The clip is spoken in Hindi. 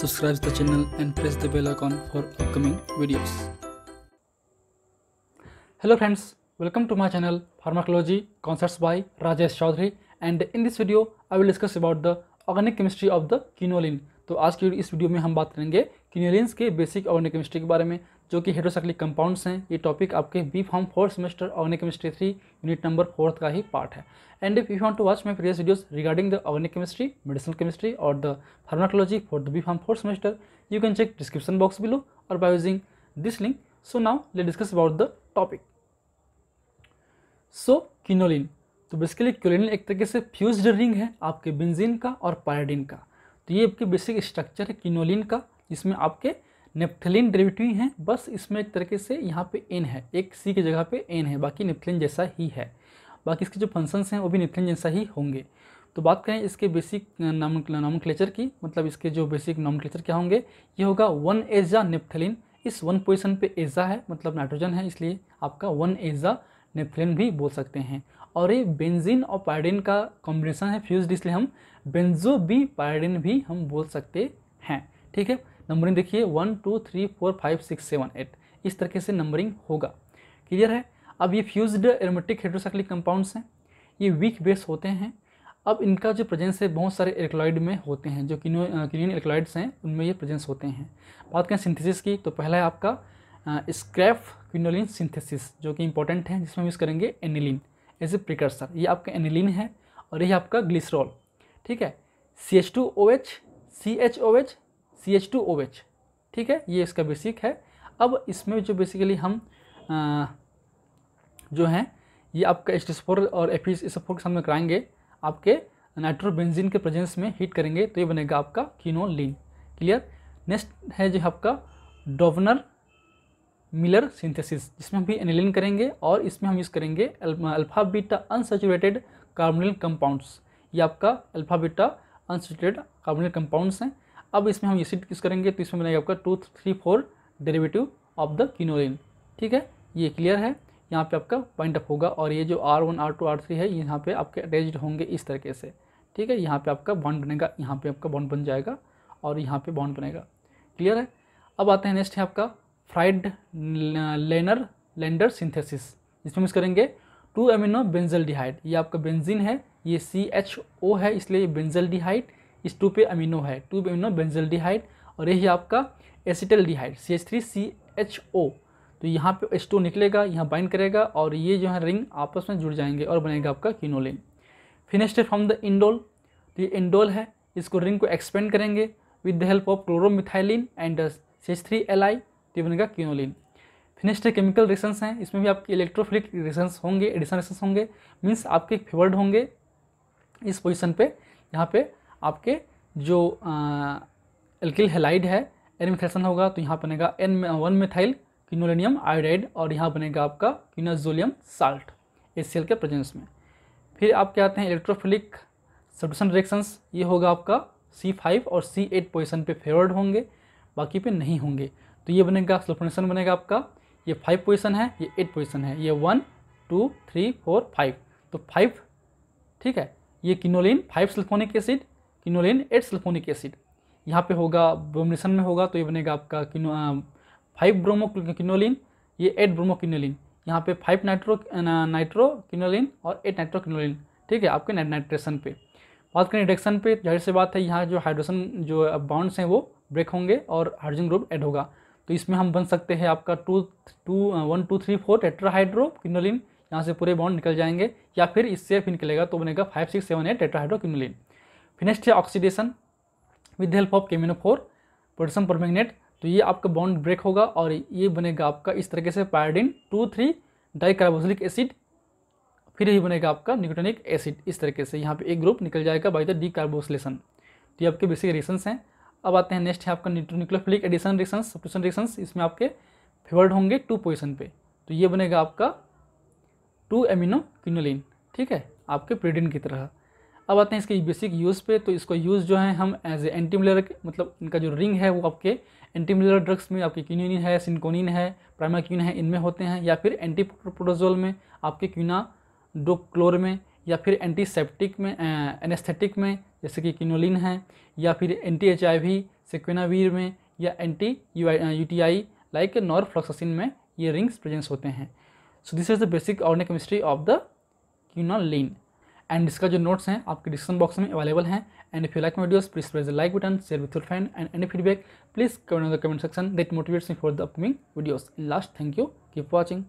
subscribe the channel and press the bell icon for upcoming videos. Hello friends, welcome to my channel Pharmacology Concepts by Rajesh Chaudhary and in this video I will discuss about the organic chemistry of the quinoline तो आज की इस वीडियो में हम बात करेंगे किनोलिन के बेसिक ऑर्गेनिक केमिस्ट्री के बारे में जो कि हेड्रोसाइक्लिक कंपाउंड्स हैं ये टॉपिक आपके B pharm fourth semester organic chemistry three unit number fourth का ही पार्ट है and if you want to watch my previous videos regarding the organic chemistry medicinal chemistry और the pharmacology for the B pharm fourth semester you can check description box below और by using this link so now let discuss about the topic so quinoline तो बेसिकली क्योलिन एक तरीके से फ्यूज रिंग है आपके बेंजीन का और पायडिन का तो ये आपके बेसिक स्ट्रक्चर है क्यूनोलिन का जिसमें आपके नेपथलिन डेरिवेटिव हैं बस इसमें एक तरीके से यहाँ पे एन है एक सी की जगह पे एन है बाकी नेप्थलिन जैसा ही है बाकी इसके जो फंक्शंस हैं वो भी नेप्थलिन जैसा ही होंगे तो बात करें इसके बेसिक नाम नाम की मतलब इसके जो बेसिक नाम क्या होंगे ये होगा वन एजा नेपथलिन इस वन पोजिशन पर एजा है मतलब नाइट्रोजन है इसलिए आपका वन एजा नेपथलिन भी बोल सकते हैं और ये बेंजिन और पायडिन का कॉम्बिनेशन है फ्यूज इसलिए हम बेंजो बी पायडिन भी हम बोल सकते हैं ठीक है नंबरिंग देखिए one two three four five six seven eight इस तरीके से नंबरिंग होगा क्लियर है अब ये फ्यूज्ड एरोमेटिक हेड्रोसाइक्लिक कंपाउंड्स हैं ये वीक बेस होते हैं अब इनका जो प्रेजेंस है बहुत सारे एल्कलॉइड में होते हैं जो किनियन एल्कलॉइड्स हैं उनमें ये प्रेजेंस होते हैं बात करें सिंथेसिस की तो पहला है आपका स्क्रैफ क्विनोलिन सिंथेसिस जो कि इंपॉर्टेंट है जिसमें हम यूज़ करेंगे एनिलिन एज ए प्रिकर्सर ये आपका एनिलिन है और ये आपका ग्लिसरॉल ठीक है C H two O H C H O H C H two O H ठीक है ये इसका बेसिक है अब इसमें जो बेसिकली हम आ, जो हैं ये आपका एस्टिसफोर और एफिस इसफोर के सामने कराएंगे आपके नाइट्रोबेंजीन के प्रेजेंस में हीट करेंगे तो ये बनेगा आपका कीनोन क्लियर नेक्स्ट है जो आपका डोवनर मिलर सिंथेसिस जिसमें हम भी एनिलिन करेंगे और इसमें हम यूज़ करेंगे alpha beta unsaturated carbonyl compounds ये आपका alpha beta unsaturated carbonyl compounds हैं अब इसमें हम ये सिट किस करेंगे तो इसमें बनाएंगे आपका two three four derivative of the quinoline ठीक है ये क्लियर है यहाँ पे आपका पॉइंट अप होगा और ये जो R one R two R three है यहाँ पे आपके अटैच्ड होंगे इस तरीके से ठीक है यहाँ पे आपका बॉन्ड बनेगा यहाँ पे आपका बॉन्ड बन जाएगा और यहाँ पे बॉन्ड बनेगा क्लियर है अब आते हैं नेक्स्ट है आपका फ्राइड लेनर लेंडर सिंथेसिस इसमें मिस करेंगे टू एमिनो बेंजल डिहाइड ये आपका बेंजिन है ये सी एच ओ है इसलिए बेंजल डिहाइड इस टू पे अमीनो है टू पे अमीनो बेंजल और यही आपका acetaldehyde C H three C H O तो यहाँ पे एच टू निकलेगा यहाँ बाइंड करेगा और ये जो है रिंग आपस में जुड़ जाएंगे और बनेगा आपका क्यूनोलिन फिर फ्रॉम द इंडोल तो ये इंडोल है इसको रिंग को एक्सपेंड करेंगे with the help of chloromethylene and C H three L I तो बनेगा क्यूनोलिन फिनिस्ट केमिकल रिएक्शंस हैं इसमें भी आपके इलेक्ट्रोफिलिक रिएक्शंस होंगे एडिशन रिएक्शंस होंगे मीन्स आपके फेवर्ड होंगे इस पोजिशन पर यहाँ पर आपके जो एल्किल हेलाइड है एन मिथेशन होगा तो यहाँ बनेगा N one methyl quinolinium iodide और यहाँ बनेगा आपका क्यूनाजोलियम साल्ट एस के प्रेजेंस में फिर आप क्या आते हैं इलेक्ट्रोफिलिक सब्डन रिएक्शंस ये होगा आपका सी फाइव और सी एट पोजिशन पर फेवर्ड होंगे बाकी पे नहीं होंगे तो ये बनेगा सल्फोनेशन बनेगा आपका ये फाइव पोजिशन है ये एट पोजिशन है ये one two three four five तो फाइव ठीक है ये quinoline five sulphonic acid quinoline eight sulphonic acid यहाँ पे होगा ब्रोमिनेशन में होगा तो ये बनेगा आपका किनो फाइव ब्रोमो किनोलिन ये एट ब्रोमो किनोलिन यहाँ पे फाइव नाइट्रो नाइट्रो किनोलिन और एट नाइट्रो किनोलिन ठीक है आपके नाइट्रेशन पे बात करें रिडक्शन पे जाहिर सी बात है यहाँ जो हाइड्रोजन जो बाउंड्स हैं वो ब्रेक होंगे और हाइड्रोजन ग्रुप एड होगा तो इसमें हम बन सकते हैं आपका two two one two three four tetrahydro quinoline यहाँ से पूरे बॉन्ड निकल जाएंगे या फिर इससे फिर निकलेगा तो बनेगा five six seven eight tetrahydro quinoline फिनेस्ट्रिया ऑक्सीडेशन विद हेल्प ऑफ केमिनोफोर पोटेशियम परमैग्नेट तो ये आपका बॉन्ड ब्रेक होगा और ये बनेगा आपका इस तरीके से pyridine two three dicarboxylic acid फिर ये बनेगा आपका निकोटोनिक एसिड इस तरीके से यहाँ पे एक ग्रुप निकल जाएगा बाई द डी कार्बोसलेशन तो ये आपके बेसिक रिएक्शंस हैं अब आते हैं नेक्स्ट है आपका nucleophilic addition reactions substitution reactions इसमें आपके फेवर्ड होंगे टू पोजिशन पे तो ये बनेगा आपका टू एमिनो क्यूनोलिन ठीक है आपके प्रीडिन की तरह अब आते हैं इसके बेसिक यूज़ पे तो इसका यूज़ जो है हम एज ए एंटीमिलर मतलब इनका जो रिंग है वो आपके एंटीमिलर ड्रग्स में आपके क्यूनिन है सिंकोनिन है प्राइमा क्यून है इनमें होते हैं या फिर एंटी प्रोटोजोल में आपके क्यूना डोक्लोर में या फिर एंटीसेप्टिक में एनेस्थेटिक में जैसे कि क्यूनोलिन है या फिर anti H I V saquinavir में या anti U T I like norfloxacin में ये रिंग्स प्रेजेंस होते हैं so this is the basic organic chemistry of the quinoline and इसका जो नोट्स हैं आपके डिस्क्रिप्शन बॉक्स में अवेलेबल हैं and if you like my videos please press the like button share with your friend and any feedback please comment in the comment section that motivates me for the upcoming videos last thank you keep watching